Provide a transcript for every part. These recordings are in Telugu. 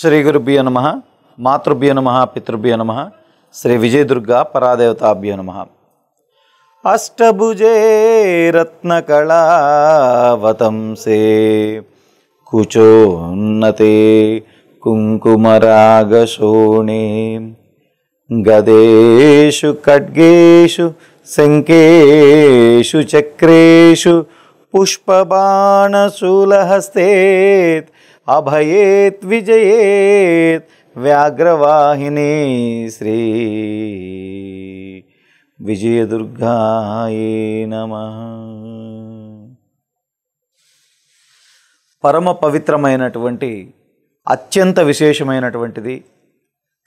శ్రీ గురుభ్యో నమ మాతృభ్యో నమ పితృభ్యో నమ శ్రీ విజయదుర్గా పరాదేవతాభ్యో నమ అష్టభుజే రత్నకళావతంసే కుచోన్నతే కుంకుమరాగశోణే గదేషు ఖడ్గేషు శంకేషు చక్రేషు పుష్పబాణశూలహస్తే అభయేత్ విజయేత్ వ్యాఘ్రవాహిని శ్రీ విజయదుర్గాయే నమ పరమ పవిత్రమైనటువంటి అత్యంత విశేషమైనటువంటిది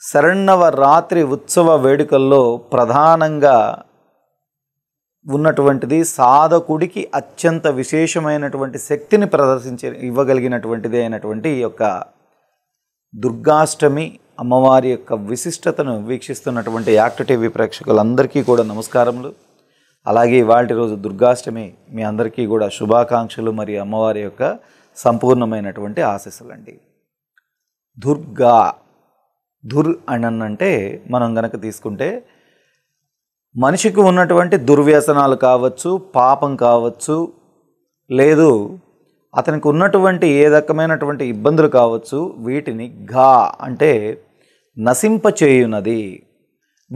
శరణవ రాత్రి ఉత్సవ వేడుకల్లో ప్రధానంగా ఉన్నటువంటిది సాధకుడికి అత్యంత విశేషమైనటువంటి శక్తిని ప్రదర్శించే ఇవ్వగలిగినటువంటిది అయినటువంటి యొక్క దుర్గాష్టమి అమ్మవారి యొక్క విశిష్టతను వీక్షిస్తున్నటువంటి యాక్ట్ టీవీ ప్రేక్షకులందరికీ కూడా నమస్కారములు అలాగే ఇవాళ రోజు దుర్గాష్టమి మీ అందరికీ కూడా శుభాకాంక్షలు మరియు అమ్మవారి యొక్క సంపూర్ణమైనటువంటి ఆశీస్సులండి దుర్గా దుర్ అనంటే మనం గనక తీసుకుంటే మనిషికి ఉన్నటువంటి దుర్వ్యసనాలు కావచ్చు పాపం కావచ్చు లేదు అతనికి ఉన్నటువంటి ఏ రకమైనటువంటి ఇబ్బందులు కావచ్చు వీటిని ఘా అంటే నశింపచేయునది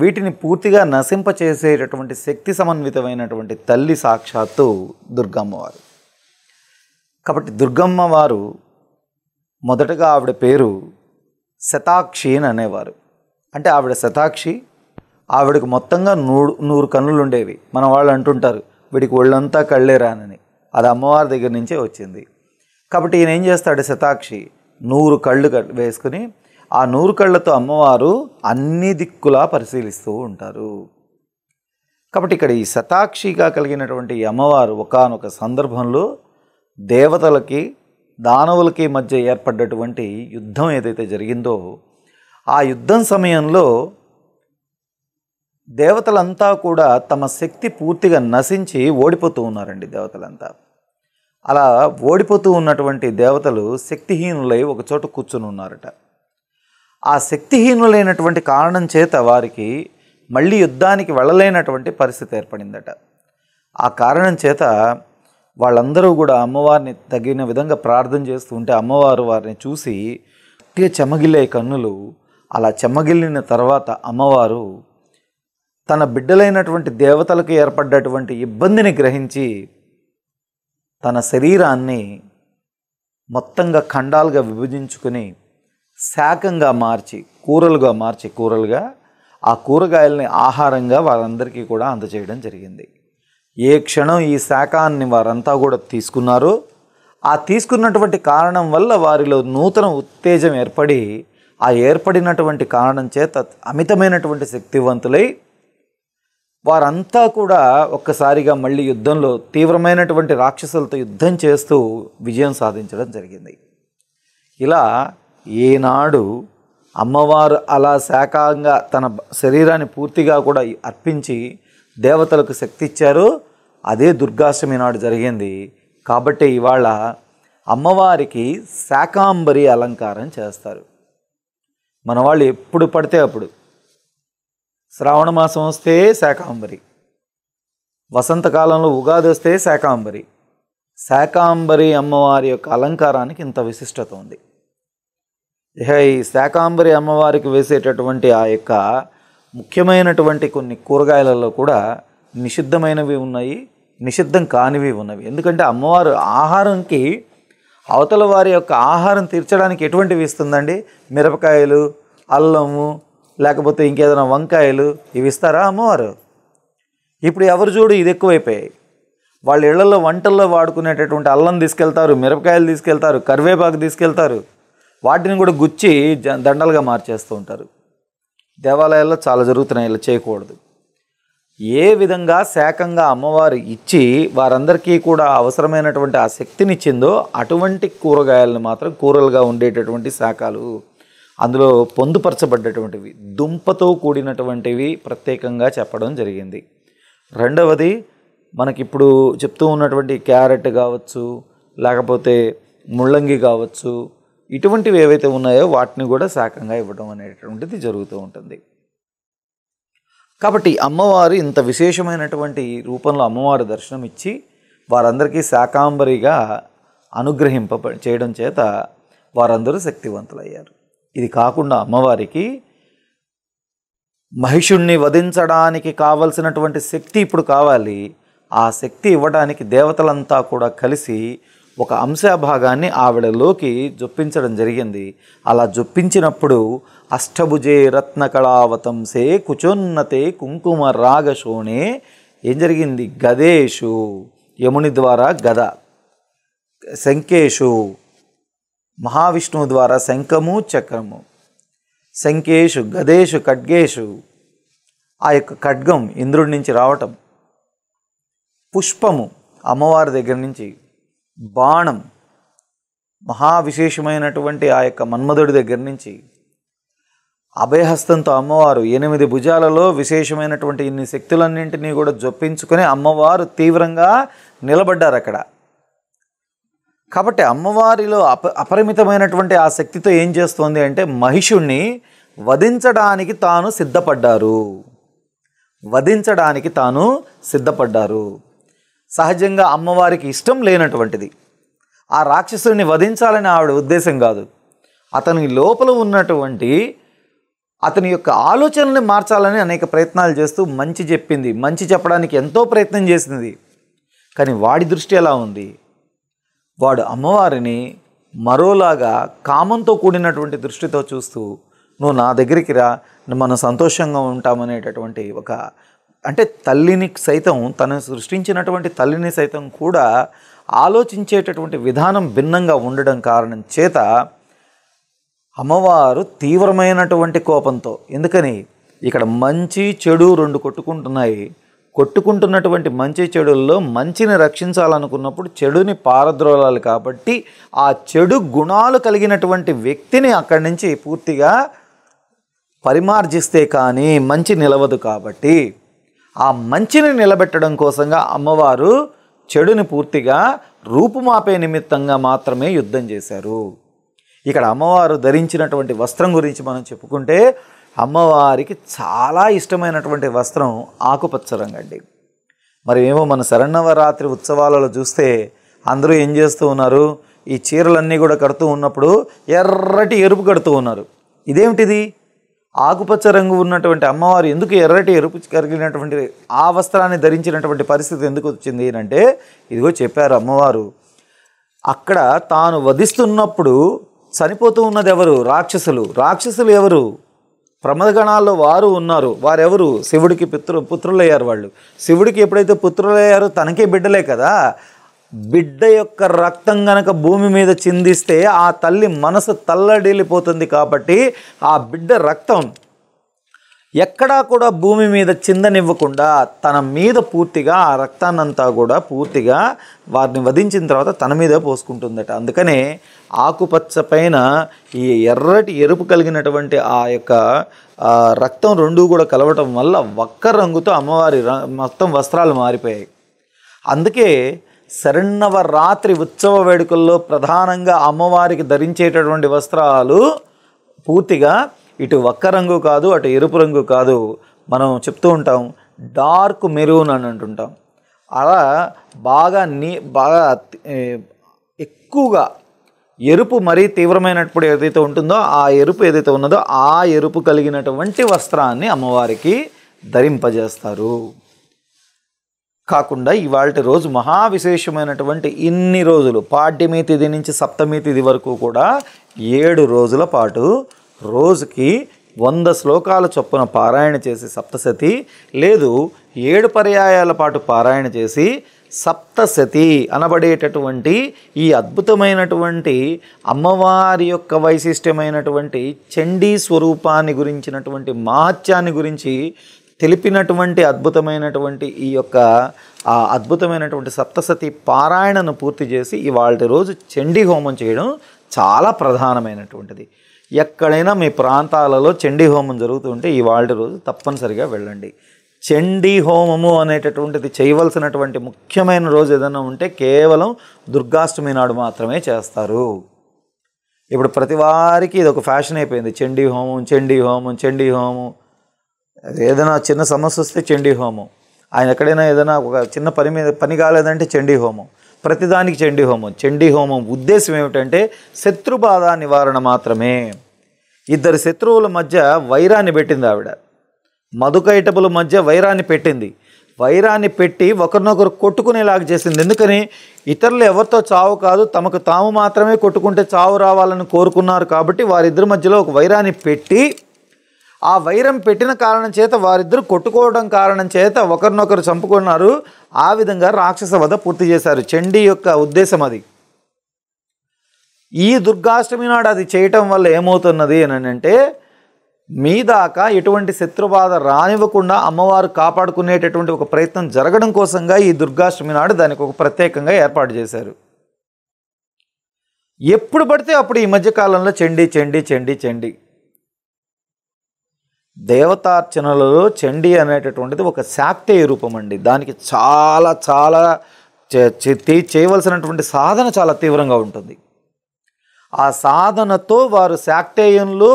వీటిని పూర్తిగా నశింపచేసేటటువంటి శక్తి సమన్వితమైనటువంటి తల్లి సాక్షాత్తు దుర్గమ్మవారు కాబట్టి దుర్గమ్మవారు మొదటగా ఆవిడ పేరు శతాక్షి అని అనేవారు అంటే ఆవిడ శతాక్షి ఆవిడకి మొత్తంగా నూరు నూరు కన్నులు ఉండేవి మన వాళ్ళు అంటుంటారు వీడికి ఒళ్ళంతా కళ్ళేరానని అది అమ్మవారి దగ్గర నుంచే వచ్చింది కాబట్టి ఈయన ఏం చేస్తాడు శతాక్షి నూరు కళ్ళు వేసుకుని ఆ నూరు కళ్ళతో అమ్మవారు అన్ని దిక్కులా పరిశీలిస్తూ ఉంటారు కాబట్టి ఇక్కడ ఈ శతాక్షిగా కలిగినటువంటి అమ్మవారు ఒకనొక సందర్భంలో దేవతలకి దానవులకి మధ్య ఏర్పడ్డటువంటి యుద్ధం ఏదైతే జరిగిందో ఆ యుద్ధం సమయంలో దేవతలంతా కూడా తమ శక్తి పూర్తిగా నశించి ఓడిపోతూ ఉన్నారండి దేవతలంతా అలా ఓడిపోతూ ఉన్నటువంటి దేవతలు శక్తిహీనులై ఒక చోట కూర్చుని ఉన్నారట ఆ శక్తిహీనులైనటువంటి కారణం చేత వారికి మళ్ళీ యుద్ధానికి వెళ్ళలేనటువంటి పరిస్థితి ఏర్పడిందట ఆ కారణం చేత వాళ్ళందరూ కూడా అమ్మవారిని తగిన విధంగా ప్రార్థన చేస్తూ ఉంటే అమ్మవారు వారిని చూసి చెమగిలే కన్నులు అలా చెమగిల్లిన తర్వాత అమ్మవారు తన బిడ్డలైనటువంటి దేవతలకు ఏర్పడ్డటువంటి ఇబ్బందిని గ్రహించి తన శరీరాన్ని మొత్తంగా ఖండాలుగా విభజించుకుని శాకంగా మార్చి కూరలుగా మార్చి కూరలుగా ఆ కూరగాయల్ని ఆహారంగా వారందరికీ కూడా అందజేయడం జరిగింది ఏ క్షణం ఈ శాఖాన్ని వారంతా కూడా తీసుకున్నారో ఆ తీసుకున్నటువంటి కారణం వల్ల వారిలో నూతన ఉత్తేజం ఏర్పడి ఆ ఏర్పడినటువంటి కారణం చేత అమితమైనటువంటి శక్తివంతులై వారంతా కూడా ఒక్కసారిగా మళ్ళీ యుద్ధంలో తీవ్రమైనటువంటి రాక్షసులతో యుద్ధం చేస్తూ విజయం సాధించడం జరిగింది ఇలా ఏనాడు అమ్మవారు అలా శాఖంగా తన శరీరాన్ని పూర్తిగా కూడా అర్పించి దేవతలకు శక్తి ఇచ్చారు అదే దుర్గాష్టమి నాడు జరిగింది కాబట్టి ఇవాళ అమ్మవారికి శాకాంబరి అలంకారం చేస్తారు మన వాళ్ళు ఎప్పుడు పడితే అప్పుడు శ్రావణ మాసం వస్తే శాకాంబరి వసంతకాలంలో ఉగాది వస్తే శాకాంబరి శాకాంబరి అమ్మవారి యొక్క అలంకారానికి ఇంత విశిష్టత ఉంది ఇక ఈ శాకాంబరి అమ్మవారికి వేసేటటువంటి ఆ యొక్క ముఖ్యమైనటువంటి కొన్ని కూరగాయలలో కూడా నిషిద్ధమైనవి ఉన్నాయి నిషిద్ధం కానివి ఉన్నవి ఎందుకంటే అమ్మవారు ఆహారంకి అవతల వారి యొక్క ఆహారం తీర్చడానికి ఎటువంటివి ఇస్తుందండి మిరపకాయలు అల్లము లేకపోతే ఇంకేదైనా వంకాయలు ఇవి ఇస్తారా అమ్మవారు ఇప్పుడు ఎవరు చూడు ఇది ఎక్కువైపోయాయి వాళ్ళ ఇళ్లలో వంటల్లో వాడుకునేటటువంటి అల్లం తీసుకెళ్తారు మిరపకాయలు తీసుకెళ్తారు కరివేపాకు తీసుకెళ్తారు వాటిని కూడా గుచ్చి దండలుగా మార్చేస్తూ ఉంటారు దేవాలయాల్లో చాలా జరుగుతున్నాయి ఇలా చేయకూడదు ఏ విధంగా శాఖంగా అమ్మవారు ఇచ్చి వారందరికీ కూడా అవసరమైనటువంటి ఆ శక్తినిచ్చిందో అటువంటి కూరగాయలను మాత్రం కూరలుగా ఉండేటటువంటి శాఖలు అందులో పొందుపరచబడ్డటువంటివి దుంపతో కూడినటువంటివి ప్రత్యేకంగా చెప్పడం జరిగింది రెండవది మనకిప్పుడు చెప్తూ ఉన్నటువంటి క్యారెట్ కావచ్చు లేకపోతే ముళ్ళంగి కావచ్చు ఇటువంటివి ఏవైతే ఉన్నాయో వాటిని కూడా శాకంగా ఇవ్వడం అనేటువంటిది జరుగుతూ ఉంటుంది కాబట్టి అమ్మవారు ఇంత విశేషమైనటువంటి రూపంలో అమ్మవారు దర్శనం ఇచ్చి వారందరికీ శాకాంబరిగా అనుగ్రహింప చేయడం చేత వారందరూ శక్తివంతులయ్యారు ఇది కాకుండా అమ్మవారికి మహిషుణ్ణి వధించడానికి కావలసినటువంటి శక్తి ఇప్పుడు కావాలి ఆ శక్తి ఇవ్వడానికి దేవతలంతా కూడా కలిసి ఒక అంశభాగాన్ని ఆవిడలోకి జొప్పించడం జరిగింది అలా జొప్పించినప్పుడు అష్టభుజే రత్నకళావతంసే కుచోన్నతే కుంకుమ రాగశోణే ఏం జరిగింది గదేషు యముని ద్వారా గద శంకేషు మహావిష్ణువు ద్వారా శంఖము చక్రము శంఖేషు గదేషు ఖడ్గేషు ఆ యొక్క ఖడ్గం ఇంద్రుడి నుంచి రావటం పుష్పము అమ్మవారి దగ్గర నుంచి బాణం మహావిశేషమైనటువంటి ఆ యొక్క మన్మధుడి దగ్గర నుంచి అభయహస్తంతో అమ్మవారు ఎనిమిది భుజాలలో విశేషమైనటువంటి ఇన్ని శక్తులన్నింటినీ కూడా జొప్పించుకొని అమ్మవారు తీవ్రంగా నిలబడ్డారు అక్కడ కాబట్టి అమ్మవారిలో అప అపరిమితమైనటువంటి ఆ శక్తితో ఏం చేస్తోంది అంటే మహిషుణ్ణి వధించడానికి తాను సిద్ధపడ్డారు వధించడానికి తాను సిద్ధపడ్డారు సహజంగా అమ్మవారికి ఇష్టం లేనటువంటిది ఆ రాక్షసుని వధించాలని ఆవిడ ఉద్దేశం కాదు అతని లోపల ఉన్నటువంటి అతని యొక్క ఆలోచనల్ని మార్చాలని అనేక ప్రయత్నాలు చేస్తూ మంచి చెప్పింది మంచి చెప్పడానికి ఎంతో ప్రయత్నం చేసింది కానీ వాడి దృష్టి ఎలా ఉంది వాడు అమ్మవారిని మరోలాగా కామంతో కూడినటువంటి దృష్టితో చూస్తూ నువ్వు నా దగ్గరికి రా మనం సంతోషంగా ఉంటామనేటటువంటి ఒక అంటే తల్లిని సైతం తను సృష్టించినటువంటి తల్లిని సైతం కూడా ఆలోచించేటటువంటి విధానం భిన్నంగా ఉండడం కారణం చేత అమ్మవారు తీవ్రమైనటువంటి కోపంతో ఎందుకని ఇక్కడ మంచి చెడు రెండు కొట్టుకుంటున్నాయి కొట్టుకుంటున్నటువంటి మంచి చెడుల్లో మంచిని రక్షించాలనుకున్నప్పుడు చెడుని పారద్రోలాలి కాబట్టి ఆ చెడు గుణాలు కలిగినటువంటి వ్యక్తిని అక్కడి నుంచి పూర్తిగా పరిమార్జిస్తే కానీ మంచి నిలవదు కాబట్టి ఆ మంచిని నిలబెట్టడం కోసంగా అమ్మవారు చెడుని పూర్తిగా రూపుమాపే నిమిత్తంగా మాత్రమే యుద్ధం చేశారు ఇక్కడ అమ్మవారు ధరించినటువంటి వస్త్రం గురించి మనం చెప్పుకుంటే అమ్మవారికి చాలా ఇష్టమైనటువంటి వస్త్రం ఆకుపచ్చ రంగు అండి మరి ఏమో మన శరణవరాత్రి ఉత్సవాలలో చూస్తే అందరూ ఏం చేస్తూ ఉన్నారు ఈ చీరలన్నీ కూడా కడుతూ ఉన్నప్పుడు ఎర్రటి ఎరుపు కడుతూ ఉన్నారు ఇదేమిటిది ఆకుపచ్చ రంగు ఉన్నటువంటి అమ్మవారు ఎందుకు ఎర్రటి ఎరుపు కలిగినటువంటి ఆ వస్త్రాన్ని ధరించినటువంటి పరిస్థితి ఎందుకు వచ్చింది అంటే ఇదిగో చెప్పారు అమ్మవారు అక్కడ తాను వధిస్తున్నప్పుడు చనిపోతూ ఉన్నది ఎవరు రాక్షసులు రాక్షసులు ఎవరు ప్రమదగణాల్లో వారు ఉన్నారు వారెవరు శివుడికి పిత్ర పుత్రులయ్యారు వాళ్ళు శివుడికి ఎప్పుడైతే పుత్రులయ్యారో తనకే బిడ్డలే కదా బిడ్డ యొక్క రక్తం గనక భూమి మీద చిందిస్తే ఆ తల్లి మనసు తల్లడిల్లిపోతుంది కాబట్టి ఆ బిడ్డ రక్తం ఎక్కడా కూడా భూమి మీద చిందనివ్వకుండా తన మీద పూర్తిగా ఆ రక్తాన్నంతా కూడా పూర్తిగా వారిని వధించిన తర్వాత తన మీద పోసుకుంటుందట అందుకనే ఆకుపచ్చ పైన ఈ ఎర్రటి ఎరుపు కలిగినటువంటి ఆ యొక్క రక్తం రెండూ కూడా కలవటం వల్ల ఒక్క రంగుతో అమ్మవారి మొత్తం వస్త్రాలు మారిపోయాయి అందుకే శరణవ రాత్రి ఉత్సవ వేడుకల్లో ప్రధానంగా అమ్మవారికి ధరించేటటువంటి వస్త్రాలు పూర్తిగా ఇటు ఒక్క రంగు కాదు అటు ఎరుపు రంగు కాదు మనం చెప్తూ ఉంటాం డార్క్ మెరూన్ అని అంటుంటాం అలా బాగా నీ బాగా ఎక్కువగా ఎరుపు మరీ తీవ్రమైనప్పుడు ఏదైతే ఉంటుందో ఆ ఎరుపు ఏదైతే ఉన్నదో ఆ ఎరుపు కలిగినటువంటి వస్త్రాన్ని అమ్మవారికి ధరింపజేస్తారు కాకుండా ఇవాళ రోజు మహా విశేషమైనటువంటి ఇన్ని రోజులు పాడ్యమి తిథి నుంచి సప్తమి తిథి వరకు కూడా ఏడు రోజుల పాటు రోజుకి వంద శ్లోకాల చొప్పున పారాయణ చేసి సప్తశతి లేదు ఏడు పర్యాయాల పాటు పారాయణ చేసి సప్తశతి అనబడేటటువంటి ఈ అద్భుతమైనటువంటి అమ్మవారి యొక్క వైశిష్టమైనటువంటి చండీ స్వరూపాన్ని గురించినటువంటి మహత్యాన్ని గురించి తెలిపినటువంటి అద్భుతమైనటువంటి ఈ యొక్క ఆ అద్భుతమైనటువంటి సప్తసతి పారాయణను పూర్తి చేసి ఇవాళ రోజు చండీ హోమం చేయడం చాలా ప్రధానమైనటువంటిది ఎక్కడైనా మీ ప్రాంతాలలో చండీ హోమం జరుగుతుంటే ఈ వాళ్ళ రోజు తప్పనిసరిగా వెళ్ళండి చండీ హోమము అనేటటువంటిది చేయవలసినటువంటి ముఖ్యమైన రోజు ఏదైనా ఉంటే కేవలం దుర్గాష్టమి నాడు మాత్రమే చేస్తారు ఇప్పుడు ప్రతి వారికి ఇది ఒక ఫ్యాషన్ అయిపోయింది చండీ హోమం చండీ హోమం చండీ హోమం ఏదైనా చిన్న సమస్య వస్తే చండీ హోమం ఆయన ఎక్కడైనా ఏదైనా ఒక చిన్న పని మీద పని కాలేదంటే చండీ హోమం ప్రతిదానికి చండీ హోమం చండీ హోమం ఉద్దేశం ఏమిటంటే బాధ నివారణ మాత్రమే ఇద్దరు శత్రువుల మధ్య వైరాన్ని పెట్టింది ఆవిడ మధుకైటపుల మధ్య వైరాన్ని పెట్టింది వైరాన్ని పెట్టి ఒకరినొకరు కొట్టుకునేలాగా చేసింది ఎందుకని ఇతరులు ఎవరితో చావు కాదు తమకు తాము మాత్రమే కొట్టుకుంటే చావు రావాలని కోరుకున్నారు కాబట్టి వారిద్దరి మధ్యలో ఒక వైరాన్ని పెట్టి ఆ వైరం పెట్టిన కారణం చేత వారిద్దరు కొట్టుకోవడం కారణం చేత ఒకరినొకరు చంపుకున్నారు ఆ విధంగా రాక్షస వధ పూర్తి చేశారు చండీ యొక్క ఉద్దేశం అది ఈ దుర్గాష్టమి నాడు అది చేయటం వల్ల ఏమవుతున్నది అని అంటే మీ దాకా ఎటువంటి శత్రుబాధ రానివ్వకుండా అమ్మవారు కాపాడుకునేటటువంటి ఒక ప్రయత్నం జరగడం కోసంగా ఈ దుర్గాష్టమి నాడు దానికి ఒక ప్రత్యేకంగా ఏర్పాటు చేశారు ఎప్పుడు పడితే అప్పుడు ఈ మధ్యకాలంలో చెండి చెండి చెండి చెండి దేవతార్చనలలో చండీ అనేటటువంటిది ఒక శాక్తేయ రూపం అండి దానికి చాలా చాలా చేయవలసినటువంటి సాధన చాలా తీవ్రంగా ఉంటుంది ఆ సాధనతో వారు శాక్తేయంలో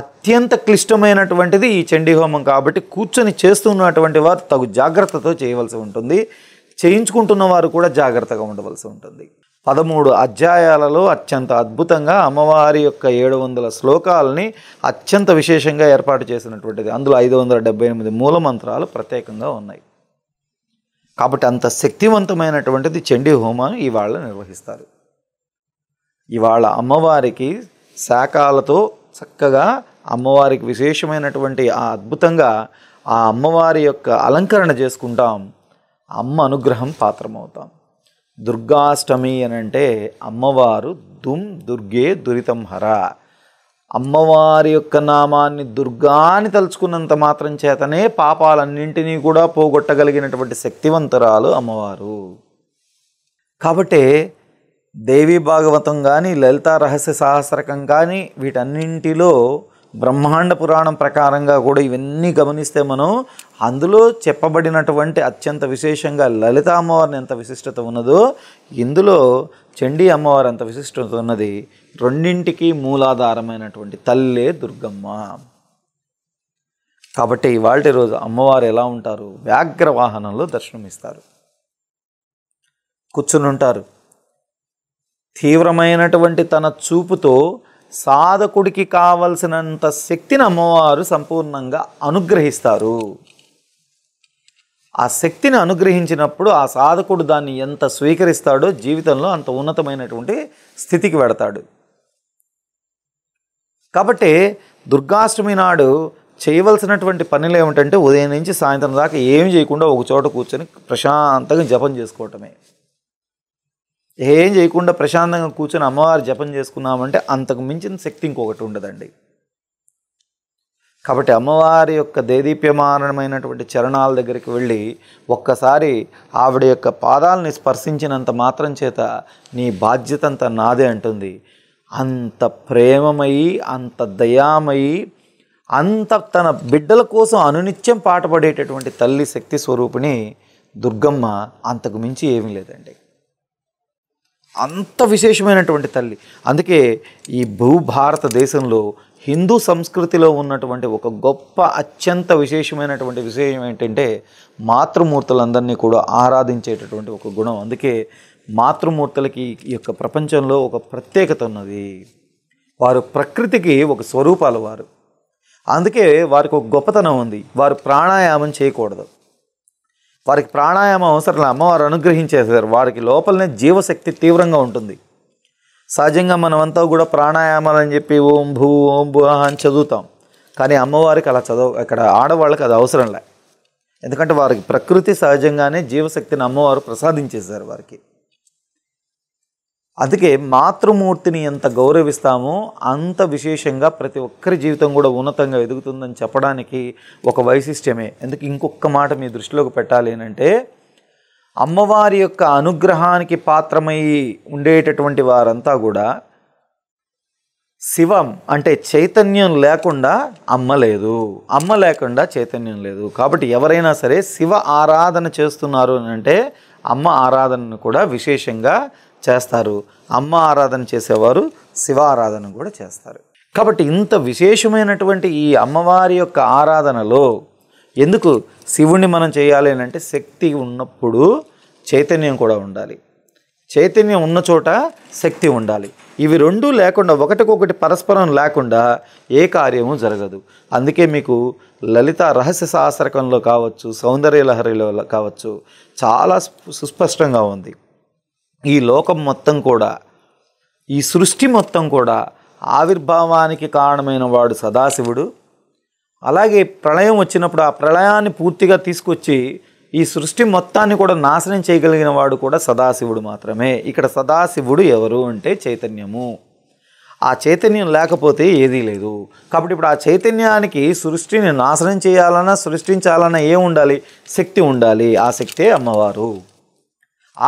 అత్యంత క్లిష్టమైనటువంటిది ఈ చండీ హోమం కాబట్టి కూర్చొని చేస్తున్నటువంటి వారు తగు జాగ్రత్తతో చేయవలసి ఉంటుంది చేయించుకుంటున్న వారు కూడా జాగ్రత్తగా ఉండవలసి ఉంటుంది పదమూడు అధ్యాయాలలో అత్యంత అద్భుతంగా అమ్మవారి యొక్క ఏడు వందల శ్లోకాలని అత్యంత విశేషంగా ఏర్పాటు చేసినటువంటిది అందులో ఐదు వందల డెబ్బై ఎనిమిది మూలమంత్రాలు ప్రత్యేకంగా ఉన్నాయి కాబట్టి అంత శక్తివంతమైనటువంటిది చండీ హోమాన్ని ఇవాళ నిర్వహిస్తారు ఇవాళ అమ్మవారికి శాఖాలతో చక్కగా అమ్మవారికి విశేషమైనటువంటి ఆ అద్భుతంగా ఆ అమ్మవారి యొక్క అలంకరణ చేసుకుంటాం అమ్మ అనుగ్రహం పాత్రమవుతాం దుర్గాష్టమి అని అంటే అమ్మవారు దుమ్ దుర్గే దురితం హర అమ్మవారి యొక్క నామాన్ని దుర్గా అని తలుచుకున్నంత మాత్రం చేతనే పాపాలన్నింటినీ కూడా పోగొట్టగలిగినటువంటి శక్తివంతురాలు అమ్మవారు కాబట్టి దేవి భాగవతం కానీ లలితా రహస్య సహస్రకం కానీ వీటన్నింటిలో బ్రహ్మాండ పురాణం ప్రకారంగా కూడా ఇవన్నీ గమనిస్తే మనం అందులో చెప్పబడినటువంటి అత్యంత విశేషంగా లలిత అమ్మవారిని ఎంత విశిష్టత ఉన్నదో ఇందులో చండీ అమ్మవారు ఎంత విశిష్టత ఉన్నది రెండింటికి మూలాధారమైనటువంటి తల్లే దుర్గమ్మ కాబట్టి ఇవాళ రోజు అమ్మవారు ఎలా ఉంటారు వ్యాఘ్ర వాహనంలో దర్శనమిస్తారు ఉంటారు తీవ్రమైనటువంటి తన చూపుతో సాధకుడికి కావలసినంత శక్తిని అమ్మవారు సంపూర్ణంగా అనుగ్రహిస్తారు ఆ శక్తిని అనుగ్రహించినప్పుడు ఆ సాధకుడు దాన్ని ఎంత స్వీకరిస్తాడో జీవితంలో అంత ఉన్నతమైనటువంటి స్థితికి వెడతాడు కాబట్టి దుర్గాష్టమి నాడు చేయవలసినటువంటి పనులు ఏమిటంటే ఉదయం నుంచి సాయంత్రం దాకా ఏమి చేయకుండా ఒక చోట కూర్చొని ప్రశాంతంగా జపం చేసుకోవటమే ఏం చేయకుండా ప్రశాంతంగా కూర్చొని అమ్మవారు జపం చేసుకున్నామంటే అంతకు మించిన శక్తి ఇంకొకటి ఉండదండి కాబట్టి అమ్మవారి యొక్క దేదీప్యమానమైనటువంటి చరణాల దగ్గరికి వెళ్ళి ఒక్కసారి ఆవిడ యొక్క పాదాలని స్పర్శించినంత మాత్రం చేత నీ బాధ్యత అంతా నాదే అంటుంది అంత ప్రేమమయి అంత దయామయ్యి అంత తన బిడ్డల కోసం అనునిత్యం పాటపడేటటువంటి తల్లి శక్తి స్వరూపిణి దుర్గమ్మ అంతకు మించి ఏమీ లేదండి అంత విశేషమైనటువంటి తల్లి అందుకే ఈ భూ భారతదేశంలో హిందూ సంస్కృతిలో ఉన్నటువంటి ఒక గొప్ప అత్యంత విశేషమైనటువంటి విషయం ఏంటంటే మాతృమూర్తులందరినీ కూడా ఆరాధించేటటువంటి ఒక గుణం అందుకే మాతృమూర్తులకి ఈ యొక్క ప్రపంచంలో ఒక ప్రత్యేకత ఉన్నది వారు ప్రకృతికి ఒక స్వరూపాలు వారు అందుకే వారికి ఒక గొప్పతనం ఉంది వారు ప్రాణాయామం చేయకూడదు వారికి ప్రాణాయామం అవసరం అమ్మవారు అనుగ్రహించేశారు వారికి లోపలనే జీవశక్తి తీవ్రంగా ఉంటుంది సహజంగా మనమంతా కూడా ప్రాణాయామాలు అని చెప్పి ఓం భూ ఓం భూ అని చదువుతాం కానీ అమ్మవారికి అలా చదవ అక్కడ ఆడవాళ్ళకి అది అవసరం లే ఎందుకంటే వారికి ప్రకృతి సహజంగానే జీవశక్తిని అమ్మవారు ప్రసాదించేశారు వారికి అందుకే మాతృమూర్తిని ఎంత గౌరవిస్తామో అంత విశేషంగా ప్రతి ఒక్కరి జీవితం కూడా ఉన్నతంగా ఎదుగుతుందని చెప్పడానికి ఒక వైశిష్ట్యమే ఎందుకు ఇంకొక మాట మీ దృష్టిలోకి పెట్టాలి అంటే అమ్మవారి యొక్క అనుగ్రహానికి పాత్రమై ఉండేటటువంటి వారంతా కూడా శివం అంటే చైతన్యం లేకుండా అమ్మ లేదు అమ్మ లేకుండా చైతన్యం లేదు కాబట్టి ఎవరైనా సరే శివ ఆరాధన చేస్తున్నారు అని అంటే అమ్మ ఆరాధనను కూడా విశేషంగా చేస్తారు అమ్మ ఆరాధన చేసేవారు శివ ఆరాధన కూడా చేస్తారు కాబట్టి ఇంత విశేషమైనటువంటి ఈ అమ్మవారి యొక్క ఆరాధనలో ఎందుకు శివుణ్ణి మనం చేయాలి అంటే శక్తి ఉన్నప్పుడు చైతన్యం కూడా ఉండాలి చైతన్యం ఉన్న చోట శక్తి ఉండాలి ఇవి రెండూ లేకుండా ఒకటికొకటి పరస్పరం లేకుండా ఏ కార్యము జరగదు అందుకే మీకు లలిత రహస్య శాస్త్రకంలో కావచ్చు సౌందర్యలహరిలో కావచ్చు చాలా సుస్పష్టంగా ఉంది ఈ లోకం మొత్తం కూడా ఈ సృష్టి మొత్తం కూడా ఆవిర్భావానికి కారణమైన వాడు సదాశివుడు అలాగే ప్రళయం వచ్చినప్పుడు ఆ ప్రళయాన్ని పూర్తిగా తీసుకొచ్చి ఈ సృష్టి మొత్తాన్ని కూడా నాశనం చేయగలిగిన వాడు కూడా సదాశివుడు మాత్రమే ఇక్కడ సదాశివుడు ఎవరు అంటే చైతన్యము ఆ చైతన్యం లేకపోతే ఏదీ లేదు కాబట్టి ఇప్పుడు ఆ చైతన్యానికి సృష్టిని నాశనం చేయాలన్నా సృష్టించాలన్నా ఏముండాలి శక్తి ఉండాలి ఆ శక్తే అమ్మవారు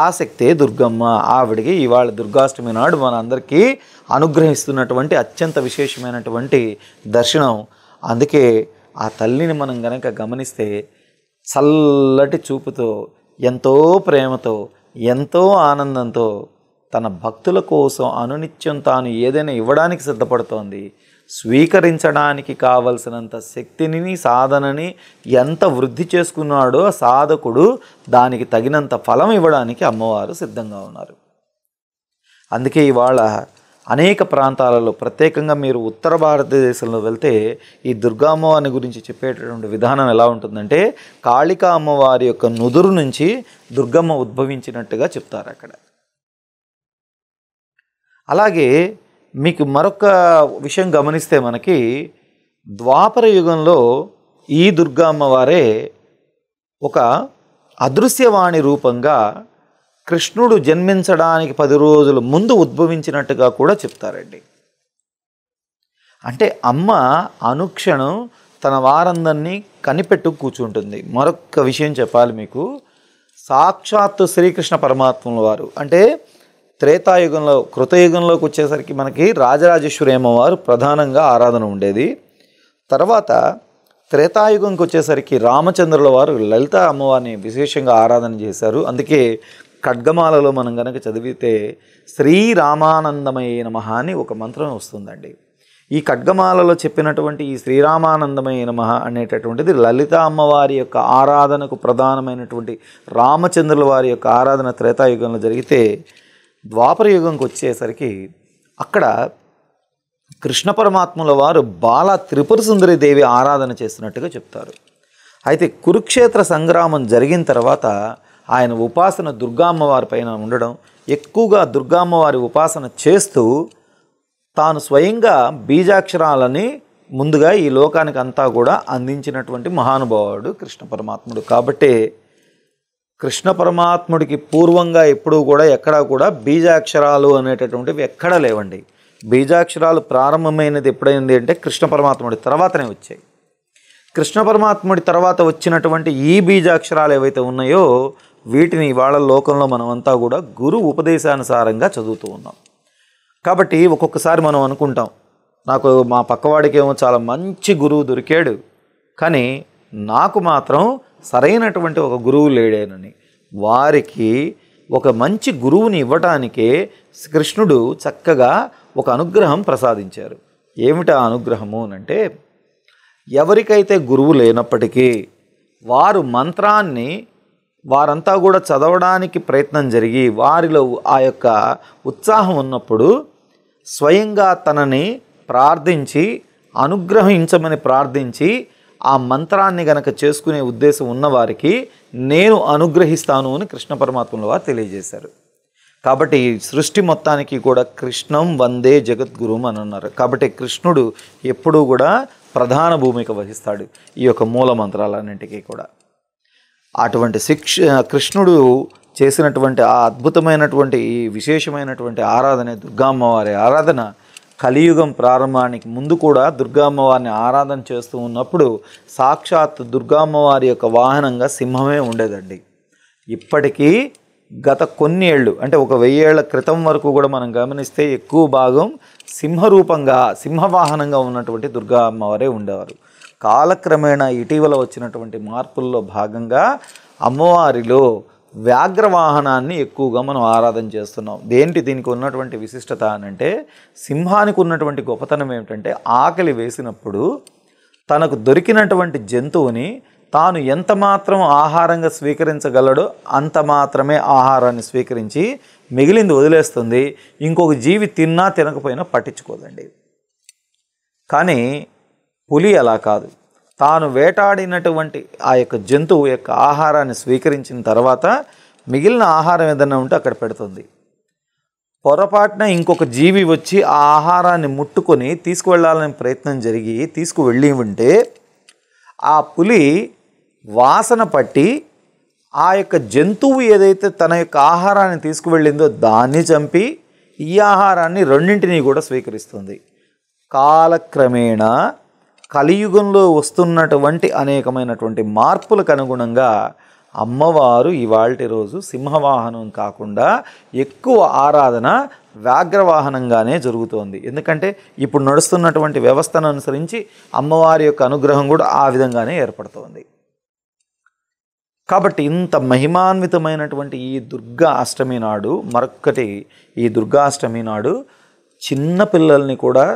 ఆసక్తే దుర్గమ్మ ఆవిడికి ఇవాళ దుర్గాష్టమి నాడు మనందరికీ అనుగ్రహిస్తున్నటువంటి అత్యంత విశేషమైనటువంటి దర్శనం అందుకే ఆ తల్లిని మనం గనక గమనిస్తే చల్లటి చూపుతో ఎంతో ప్రేమతో ఎంతో ఆనందంతో తన భక్తుల కోసం అనునిత్యం తాను ఏదైనా ఇవ్వడానికి సిద్ధపడుతోంది స్వీకరించడానికి కావలసినంత శక్తిని సాధనని ఎంత వృద్ధి చేసుకున్నాడో సాధకుడు దానికి తగినంత ఫలం ఇవ్వడానికి అమ్మవారు సిద్ధంగా ఉన్నారు అందుకే ఇవాళ అనేక ప్రాంతాలలో ప్రత్యేకంగా మీరు ఉత్తర భారతదేశంలో వెళ్తే ఈ దుర్గా అమ్మవారిని గురించి చెప్పేటటువంటి విధానం ఎలా ఉంటుందంటే కాళికా అమ్మవారి యొక్క నుదురు నుంచి దుర్గమ్మ ఉద్భవించినట్టుగా చెప్తారు అక్కడ అలాగే మీకు మరొక విషయం గమనిస్తే మనకి ద్వాపర యుగంలో ఈ దుర్గామ్మవారే ఒక అదృశ్యవాణి రూపంగా కృష్ణుడు జన్మించడానికి పది రోజుల ముందు ఉద్భవించినట్టుగా కూడా చెప్తారండి అంటే అమ్మ అనుక్షణం తన వారందరినీ కనిపెట్టు కూర్చుంటుంది మరొక విషయం చెప్పాలి మీకు సాక్షాత్తు శ్రీకృష్ణ పరమాత్మల వారు అంటే త్రేతాయుగంలో కృతయుగంలోకి వచ్చేసరికి మనకి రాజరాజేశ్వరి అమ్మవారు ప్రధానంగా ఆరాధన ఉండేది తర్వాత త్రేతాయుగంకి వచ్చేసరికి రామచంద్రుల వారు లలిత అమ్మవారిని విశేషంగా ఆరాధన చేశారు అందుకే ఖడ్గమాలలో మనం కనుక చదివితే శ్రీరామానందమయ నమ అని ఒక మంత్రం వస్తుందండి ఈ ఖడ్గమాలలో చెప్పినటువంటి ఈ శ్రీరామానందమయ నమ అనేటటువంటిది లలిత అమ్మవారి యొక్క ఆరాధనకు ప్రధానమైనటువంటి రామచంద్రుల వారి యొక్క ఆరాధన త్రేతాయుగంలో జరిగితే ద్వాపరయుగంకి వచ్చేసరికి అక్కడ కృష్ణ పరమాత్ముల వారు బాల త్రిపుర సుందరి దేవి ఆరాధన చేస్తున్నట్టుగా చెప్తారు అయితే కురుక్షేత్ర సంగ్రామం జరిగిన తర్వాత ఆయన ఉపాసన దుర్గామ్మవారి పైన ఉండడం ఎక్కువగా దుర్గామ్మవారి ఉపాసన చేస్తూ తాను స్వయంగా బీజాక్షరాలని ముందుగా ఈ లోకానికి అంతా కూడా అందించినటువంటి మహానుభావుడు కృష్ణ పరమాత్ముడు కాబట్టి కృష్ణ పరమాత్ముడికి పూర్వంగా ఎప్పుడూ కూడా ఎక్కడా కూడా బీజాక్షరాలు అనేటటువంటివి ఎక్కడా లేవండి బీజాక్షరాలు ప్రారంభమైనది ఎప్పుడైంది అంటే కృష్ణ పరమాత్ముడి తర్వాతనే వచ్చాయి కృష్ణ పరమాత్ముడి తర్వాత వచ్చినటువంటి ఈ బీజాక్షరాలు ఏవైతే ఉన్నాయో వీటిని ఇవాళ లోకంలో మనమంతా కూడా గురు ఉపదేశానుసారంగా చదువుతూ ఉన్నాం కాబట్టి ఒక్కొక్కసారి మనం అనుకుంటాం నాకు మా పక్కవాడికి ఏమో చాలా మంచి గురువు దొరికాడు కానీ నాకు మాత్రం సరైనటువంటి ఒక గురువు లేడేనని వారికి ఒక మంచి గురువుని ఇవ్వటానికే కృష్ణుడు చక్కగా ఒక అనుగ్రహం ప్రసాదించారు ఏమిటా అనుగ్రహము అంటే ఎవరికైతే గురువు లేనప్పటికీ వారు మంత్రాన్ని వారంతా కూడా చదవడానికి ప్రయత్నం జరిగి వారిలో ఆ యొక్క ఉత్సాహం ఉన్నప్పుడు స్వయంగా తనని ప్రార్థించి అనుగ్రహించమని ప్రార్థించి ఆ మంత్రాన్ని గనక చేసుకునే ఉద్దేశం ఉన్నవారికి నేను అనుగ్రహిస్తాను అని కృష్ణ పరమాత్మల వారు తెలియజేశారు కాబట్టి సృష్టి మొత్తానికి కూడా కృష్ణం వందే జగద్గురుం అని అన్నారు కాబట్టి కృష్ణుడు ఎప్పుడూ కూడా ప్రధాన భూమిక వహిస్తాడు ఈ యొక్క మూల మంత్రాలన్నింటికీ కూడా అటువంటి శిక్ష కృష్ణుడు చేసినటువంటి ఆ అద్భుతమైనటువంటి ఈ విశేషమైనటువంటి ఆరాధన దుర్గామ్మవారి ఆరాధన కలియుగం ప్రారంభానికి ముందు కూడా దుర్గామ్మవారిని ఆరాధన చేస్తూ ఉన్నప్పుడు సాక్షాత్ దుర్గామ్మవారి యొక్క వాహనంగా సింహమే ఉండేదండి ఇప్పటికీ గత కొన్ని ఏళ్ళు అంటే ఒక వెయ్యేళ్ల క్రితం వరకు కూడా మనం గమనిస్తే ఎక్కువ భాగం సింహరూపంగా సింహవాహనంగా ఉన్నటువంటి దుర్గా అమ్మవారే ఉండేవారు కాలక్రమేణా ఇటీవల వచ్చినటువంటి మార్పుల్లో భాగంగా అమ్మవారిలో వ్యాఘ్రవాహనాన్ని ఎక్కువగా మనం ఆరాధన చేస్తున్నాం దేంటి దీనికి ఉన్నటువంటి విశిష్టత అనంటే సింహానికి ఉన్నటువంటి గొప్పతనం ఏమిటంటే ఆకలి వేసినప్పుడు తనకు దొరికినటువంటి జంతువుని తాను ఎంత మాత్రం ఆహారంగా స్వీకరించగలడో అంత మాత్రమే ఆహారాన్ని స్వీకరించి మిగిలింది వదిలేస్తుంది ఇంకొక జీవి తిన్నా తినకపోయినా పట్టించుకోదండి కానీ పులి అలా కాదు తాను వేటాడినటువంటి ఆ యొక్క జంతువు యొక్క ఆహారాన్ని స్వీకరించిన తర్వాత మిగిలిన ఆహారం ఏదైనా ఉంటే అక్కడ పెడుతుంది పొరపాటున ఇంకొక జీవి వచ్చి ఆ ఆహారాన్ని ముట్టుకొని తీసుకువెళ్ళాలనే ప్రయత్నం జరిగి తీసుకువెళ్ళి ఉంటే ఆ పులి వాసన పట్టి ఆ యొక్క జంతువు ఏదైతే తన యొక్క ఆహారాన్ని తీసుకువెళ్ళిందో దాన్ని చంపి ఈ ఆహారాన్ని రెండింటినీ కూడా స్వీకరిస్తుంది కాలక్రమేణా కలియుగంలో వస్తున్నటువంటి అనేకమైనటువంటి మార్పులకు అనుగుణంగా అమ్మవారు ఇవాళ రోజు సింహవాహనం కాకుండా ఎక్కువ ఆరాధన వ్యాఘ్రవాహనంగానే జరుగుతోంది ఎందుకంటే ఇప్పుడు నడుస్తున్నటువంటి వ్యవస్థను అనుసరించి అమ్మవారి యొక్క అనుగ్రహం కూడా ఆ విధంగానే ఏర్పడుతోంది కాబట్టి ఇంత మహిమాన్వితమైనటువంటి ఈ దుర్గా అష్టమి నాడు మరొక్కటి ఈ దుర్గాష్టమి నాడు చిన్న పిల్లల్ని కూడా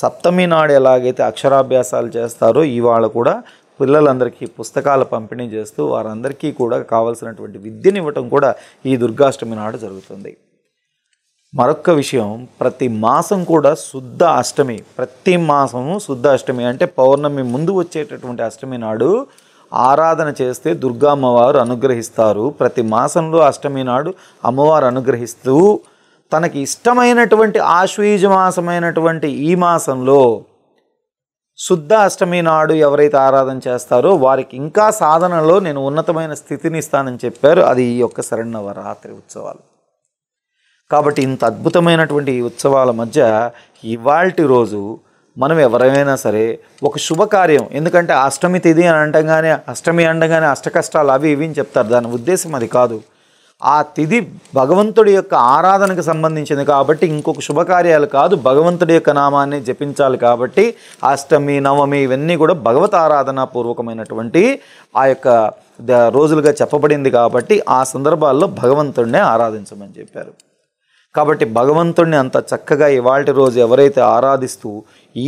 సప్తమి నాడు ఎలాగైతే అక్షరాభ్యాసాలు చేస్తారో ఇవాళ కూడా పిల్లలందరికీ పుస్తకాలు పంపిణీ చేస్తూ వారందరికీ కూడా కావలసినటువంటి విద్యనివ్వటం కూడా ఈ దుర్గాష్టమి నాడు జరుగుతుంది మరొక విషయం ప్రతి మాసం కూడా శుద్ధ అష్టమి ప్రతి మాసము శుద్ధ అష్టమి అంటే పౌర్ణమి ముందు వచ్చేటటువంటి అష్టమి నాడు ఆరాధన చేస్తే దుర్గా అమ్మవారు అనుగ్రహిస్తారు ప్రతి మాసంలో అష్టమి నాడు అమ్మవారు అనుగ్రహిస్తూ తనకి ఇష్టమైనటువంటి ఆశ్వీజ మాసమైనటువంటి ఈ మాసంలో శుద్ధ అష్టమి నాడు ఎవరైతే ఆరాధన చేస్తారో వారికి ఇంకా సాధనలో నేను ఉన్నతమైన స్థితిని ఇస్తానని చెప్పారు అది ఈ యొక్క శరణవరాత్రి ఉత్సవాలు కాబట్టి ఇంత అద్భుతమైనటువంటి ఈ ఉత్సవాల మధ్య ఇవాల్టి రోజు మనం ఎవరైనా సరే ఒక శుభకార్యం ఎందుకంటే అష్టమి తిది అని అంటగానే అష్టమి అండగానే అష్టకష్టాలు అవి ఇవి అని చెప్తారు దాని ఉద్దేశం అది కాదు ఆ తిథి భగవంతుడి యొక్క ఆరాధనకు సంబంధించింది కాబట్టి ఇంకొక శుభకార్యాలు కాదు భగవంతుడి యొక్క నామాన్ని జపించాలి కాబట్టి అష్టమి నవమి ఇవన్నీ కూడా భగవత్ ఆరాధన పూర్వకమైనటువంటి ఆ యొక్క రోజులుగా చెప్పబడింది కాబట్టి ఆ సందర్భాల్లో భగవంతుడినే ఆరాధించమని చెప్పారు కాబట్టి భగవంతుడిని అంత చక్కగా ఇవాళ రోజు ఎవరైతే ఆరాధిస్తూ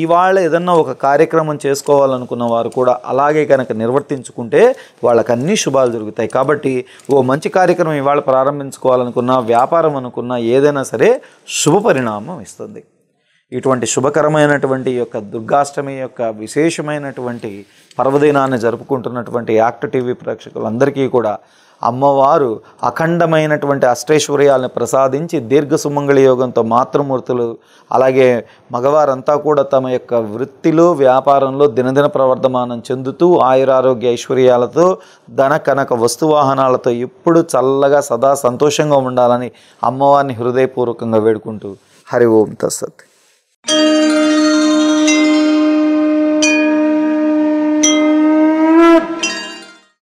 ఇవాళ ఏదన్నా ఒక కార్యక్రమం చేసుకోవాలనుకున్న వారు కూడా అలాగే కనుక నిర్వర్తించుకుంటే వాళ్ళకి అన్ని శుభాలు జరుగుతాయి కాబట్టి ఓ మంచి కార్యక్రమం ఇవాళ ప్రారంభించుకోవాలనుకున్నా వ్యాపారం అనుకున్నా ఏదైనా సరే శుభ పరిణామం ఇస్తుంది ఇటువంటి శుభకరమైనటువంటి యొక్క దుర్గాష్టమి యొక్క విశేషమైనటువంటి పర్వదినాన్ని జరుపుకుంటున్నటువంటి యాక్ట్ టీవీ ప్రేక్షకులందరికీ కూడా అమ్మవారు అఖండమైనటువంటి అష్టైశ్వర్యాలను ప్రసాదించి దీర్ఘ సుమంగళి యోగంతో మాతృమూర్తులు అలాగే మగవారంతా కూడా తమ యొక్క వృత్తిలో వ్యాపారంలో దినదిన ప్రవర్ధమానం చెందుతూ ఆయురారోగ్య ఐశ్వర్యాలతో ధన కనక వస్తువాహనాలతో ఎప్పుడు చల్లగా సదా సంతోషంగా ఉండాలని అమ్మవారిని హృదయపూర్వకంగా వేడుకుంటూ హరి ఓం తస్సత్